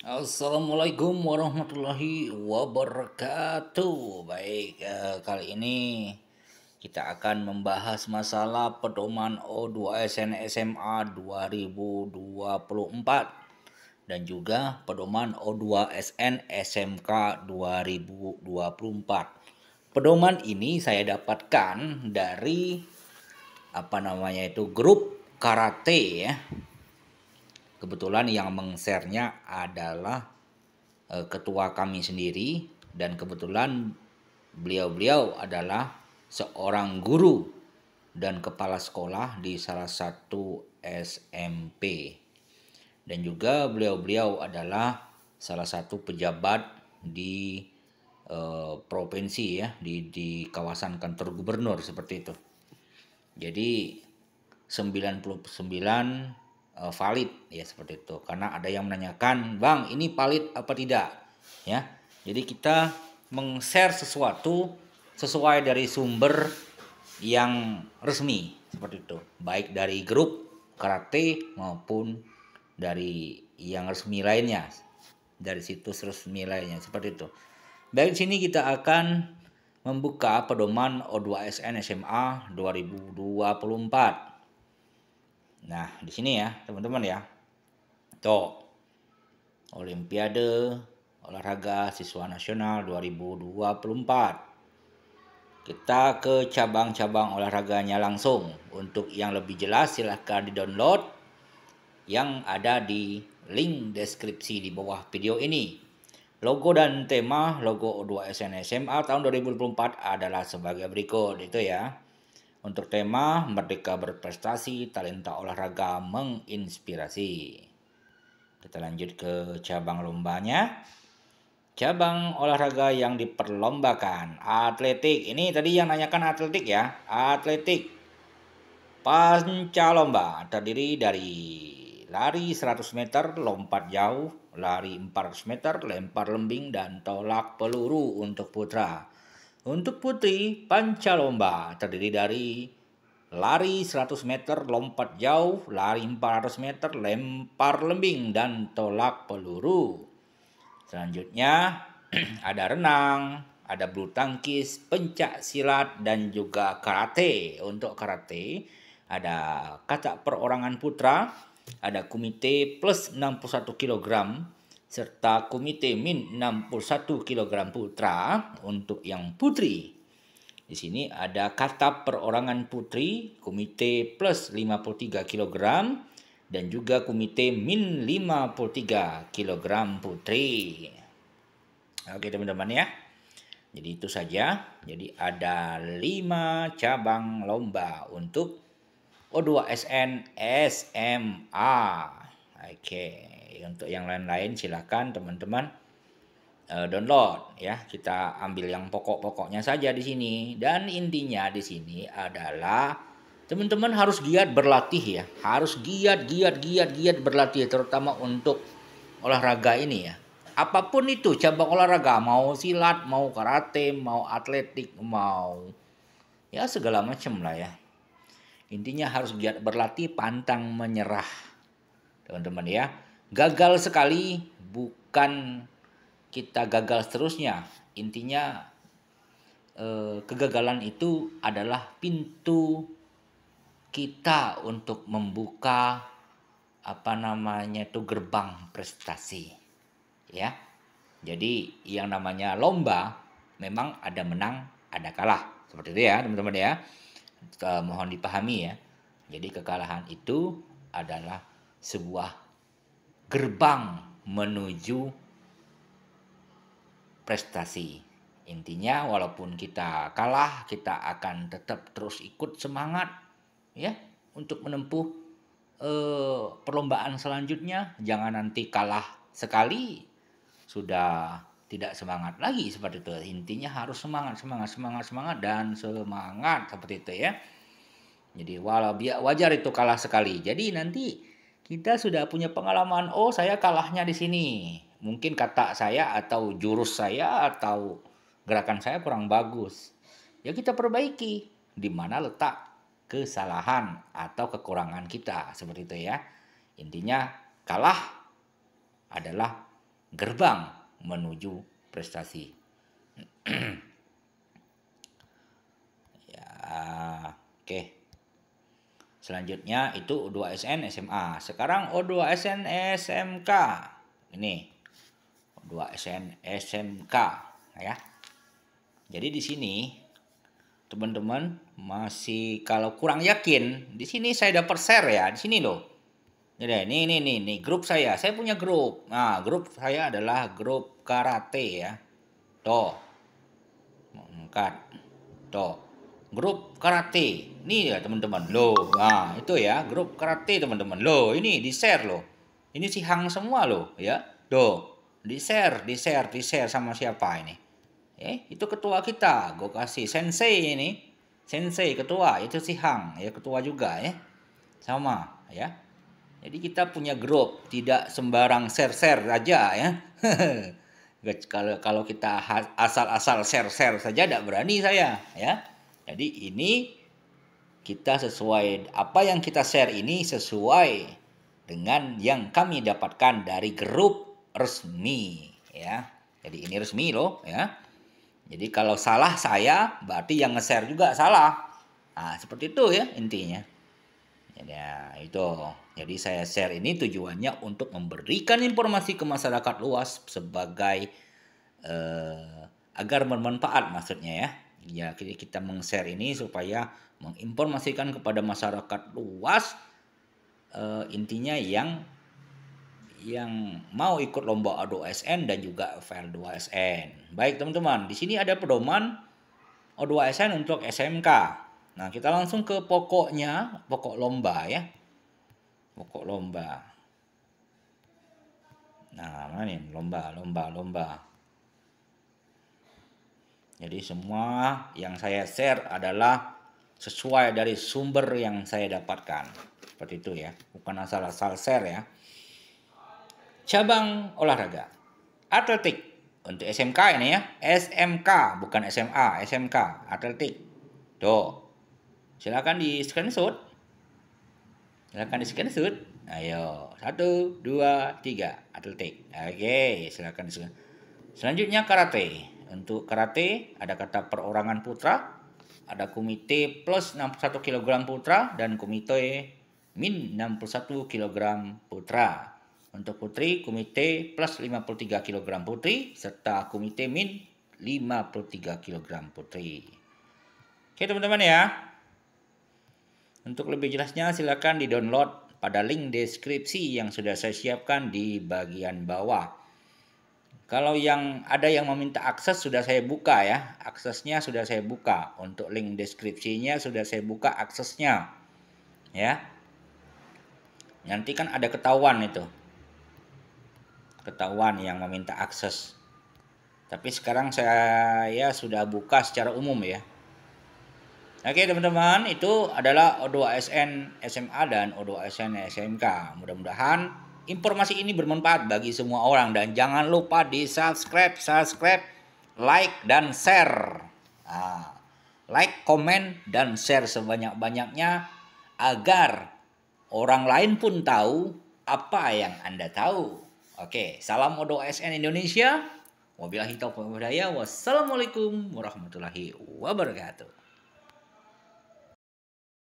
Assalamualaikum warahmatullahi wabarakatuh. Baik, eh, kali ini kita akan membahas masalah pedoman O2SN SMA 2024 dan juga pedoman O2SN SMK 2024. Pedoman ini saya dapatkan dari apa namanya itu grup karate ya Kebetulan yang mengsernya adalah uh, ketua kami sendiri dan kebetulan beliau-beliau adalah seorang guru dan kepala sekolah di salah satu SMP. Dan juga beliau-beliau adalah salah satu pejabat di e, provinsi ya, di di kawasan kantor gubernur seperti itu. Jadi 99 Eh, valid ya seperti itu karena ada yang menanyakan bang ini valid apa tidak ya jadi kita meng-share sesuatu sesuai dari sumber yang resmi seperti itu baik dari grup karate maupun dari yang resmi lainnya dari situs resmi lainnya seperti itu baik sini kita akan membuka pedoman O2SN SMA 2024 Nah, di sini ya, teman-teman ya. Tuh. Olimpiade Olahraga Siswa Nasional 2024. Kita ke cabang-cabang olahraganya langsung. Untuk yang lebih jelas silahkan di-download yang ada di link deskripsi di bawah video ini. Logo dan tema logo O2 SNSMA tahun 2024 adalah sebagai berikut itu ya untuk tema Merdeka Berprestasi Talenta Olahraga Menginspirasi. Kita lanjut ke cabang lombanya. Cabang olahraga yang diperlombakan atletik. Ini tadi yang nanyakan atletik ya. Atletik. Pancalomba terdiri dari lari 100 meter, lompat jauh, lari 400 meter, lempar lembing dan tolak peluru untuk putra. Untuk putri, pancalomba terdiri dari lari 100 meter, lompat jauh, lari 400 meter, lempar lembing, dan tolak peluru. Selanjutnya ada renang, ada bulu tangkis, pencak silat, dan juga karate. Untuk karate ada kata perorangan putra, ada kumite plus 61 kilogram, serta komite min 61 kg putra untuk yang putri. Di sini ada kata perorangan putri, komite plus 53 kg dan juga komite min 53 kg putri. Oke teman-teman ya. Jadi itu saja. Jadi ada 5 cabang lomba untuk O2SN SMA. Oke, untuk yang lain-lain silahkan teman-teman uh, download ya. Kita ambil yang pokok-pokoknya saja di sini. Dan intinya di sini adalah teman-teman harus giat berlatih ya. Harus giat, giat, giat, giat berlatih terutama untuk olahraga ini ya. Apapun itu cabang olahraga, mau silat, mau karate, mau atletik, mau ya segala macam lah ya. Intinya harus giat berlatih, pantang menyerah teman-teman ya. Gagal sekali bukan kita gagal seterusnya. Intinya eh, kegagalan itu adalah pintu kita untuk membuka apa namanya itu gerbang prestasi. Ya. Jadi yang namanya lomba memang ada menang, ada kalah. Seperti itu ya, teman-teman ya. Eh, mohon dipahami ya. Jadi kekalahan itu adalah sebuah gerbang menuju prestasi. Intinya walaupun kita kalah, kita akan tetap terus ikut semangat ya untuk menempuh eh, perlombaan selanjutnya. Jangan nanti kalah sekali sudah tidak semangat lagi seperti itu. Intinya harus semangat, semangat, semangat, semangat dan semangat seperti itu ya. Jadi walau wajar itu kalah sekali. Jadi nanti kita sudah punya pengalaman, oh saya kalahnya di sini. Mungkin kata saya atau jurus saya atau gerakan saya kurang bagus. Ya kita perbaiki di mana letak kesalahan atau kekurangan kita, seperti itu ya. Intinya kalah adalah gerbang menuju prestasi. ya, oke. Okay. Selanjutnya itu O2SN SMA. Sekarang O2SN SMK. Ini. O2SN SMK ya. Jadi di sini teman-teman masih kalau kurang yakin, di sini saya dapat share ya, di sini loh. Jadi ini ini ini, ini grup saya. Saya punya grup. Nah, grup saya adalah grup karate ya. Toh. Mengangkat. Toh grup karate. nih ya teman-teman. Loh, nah itu ya grup karate teman-teman. Loh, ini di-share loh. Ini si Hang semua loh ya. do, di-share, di-share, di-share sama siapa ini? Eh, itu ketua kita, gue kasih sensei ini. Sensei ketua itu si Hang ya ketua juga ya. Sama ya. Jadi kita punya grup, tidak sembarang share-share aja ya. kalau kalau kita asal-asal share-share saja tidak berani saya ya. Jadi ini kita sesuai apa yang kita share ini sesuai dengan yang kami dapatkan dari grup resmi ya. Jadi ini resmi loh ya. Jadi kalau salah saya berarti yang nge-share juga salah. Nah, seperti itu ya intinya. ya, itu. Jadi saya share ini tujuannya untuk memberikan informasi ke masyarakat luas sebagai eh, agar bermanfaat maksudnya ya ya kita meng-share ini supaya menginformasikan kepada masyarakat luas uh, intinya yang yang mau ikut lomba adu ASN dan juga fair 2 sn Baik teman-teman, di sini ada pedoman O2 SN untuk SMK. Nah, kita langsung ke pokoknya, pokok lomba ya. Pokok lomba. Nah, mana nih? Lomba, lomba, lomba. Jadi semua yang saya share adalah sesuai dari sumber yang saya dapatkan. Seperti itu ya, bukan asal-asal share ya. Cabang olahraga. Atletik. Untuk SMK ini ya, SMK bukan SMA, SMK, atletik. Tuh. Silakan di screenshot. Silakan di screenshot. Ayo, satu, dua, tiga, atletik. Oke, silakan di screenshot. Selanjutnya karate. Untuk karate ada kata perorangan putra, ada komite plus 61 kg putra dan komite min 61 kg putra. Untuk putri, komite plus 53 kg putri serta komite min 53 kg putri. Oke teman-teman ya. Untuk lebih jelasnya silakan di-download pada link deskripsi yang sudah saya siapkan di bagian bawah. Kalau yang ada yang meminta akses sudah saya buka ya, aksesnya sudah saya buka. Untuk link deskripsinya sudah saya buka aksesnya. Ya. Nanti kan ada ketahuan itu. Ketahuan yang meminta akses. Tapi sekarang saya ya, sudah buka secara umum ya. Oke teman-teman, itu adalah O2SN SMA dan O2SN SMK. Mudah-mudahan informasi ini bermanfaat bagi semua orang dan jangan lupa di subscribe, subscribe, like dan share. Nah, like, komen dan share sebanyak-banyaknya agar orang lain pun tahu apa yang Anda tahu. Oke, salam Odo SN Indonesia. Wabillahi hitam pemberdaya. Wassalamualaikum warahmatullahi wabarakatuh.